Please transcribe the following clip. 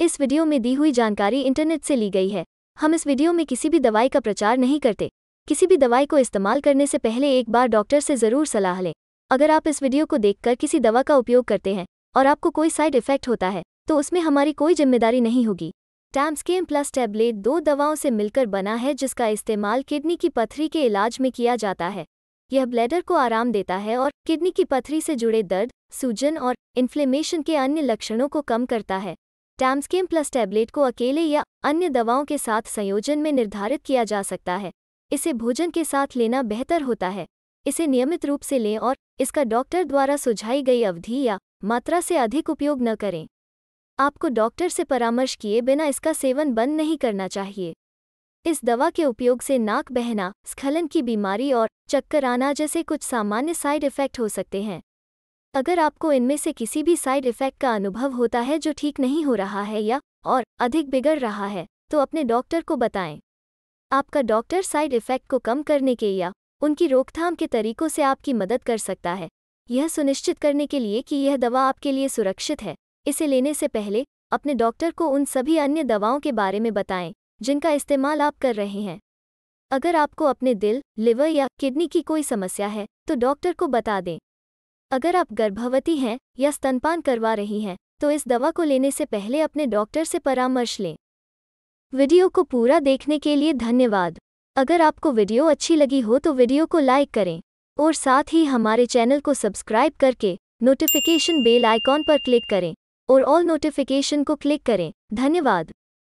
इस वीडियो में दी हुई जानकारी इंटरनेट से ली गई है हम इस वीडियो में किसी भी दवाई का प्रचार नहीं करते किसी भी दवाई को इस्तेमाल करने से पहले एक बार डॉक्टर से ज़रूर सलाह लें अगर आप इस वीडियो को देखकर किसी दवा का उपयोग करते हैं और आपको कोई साइड इफेक्ट होता है तो उसमें हमारी कोई जिम्मेदारी नहीं होगी टैम्सकेम प्लस टैबलेट दो दवाओं से मिलकर बना है जिसका इस्तेमाल किडनी की पथरी के इलाज में किया जाता है यह ब्लैडर को आराम देता है और किडनी की पथरी से जुड़े दर्द सूजन और इन्फ्लेमेशन के अन्य लक्षणों को कम करता है टैम्सकेम प्लस टैबलेट को अकेले या अन्य दवाओं के साथ संयोजन में निर्धारित किया जा सकता है इसे भोजन के साथ लेना बेहतर होता है इसे नियमित रूप से लें और इसका डॉक्टर द्वारा सुझाई गई अवधि या मात्रा से अधिक उपयोग न करें आपको डॉक्टर से परामर्श किए बिना इसका सेवन बंद नहीं करना चाहिए इस दवा के उपयोग से नाक बहना स्खलन की बीमारी और चक्कर आना जैसे कुछ सामान्य साइड इफेक्ट हो सकते हैं अगर आपको इनमें से किसी भी साइड इफेक्ट का अनुभव होता है जो ठीक नहीं हो रहा है या और अधिक बिगड़ रहा है तो अपने डॉक्टर को बताएं आपका डॉक्टर साइड इफेक्ट को कम करने के या उनकी रोकथाम के तरीकों से आपकी मदद कर सकता है यह सुनिश्चित करने के लिए कि यह दवा आपके लिए सुरक्षित है इसे लेने से पहले अपने डॉक्टर को उन सभी अन्य दवाओं के बारे में बताएं जिनका इस्तेमाल आप कर रहे हैं अगर आपको अपने दिल लिवर या किडनी की कोई समस्या है तो डॉक्टर को बता दें अगर आप गर्भवती हैं या स्तनपान करवा रही हैं तो इस दवा को लेने से पहले अपने डॉक्टर से परामर्श लें वीडियो को पूरा देखने के लिए धन्यवाद अगर आपको वीडियो अच्छी लगी हो तो वीडियो को लाइक करें और साथ ही हमारे चैनल को सब्सक्राइब करके नोटिफिकेशन बेल आइकॉन पर क्लिक करें और ऑल नोटिफिकेशन को क्लिक करें धन्यवाद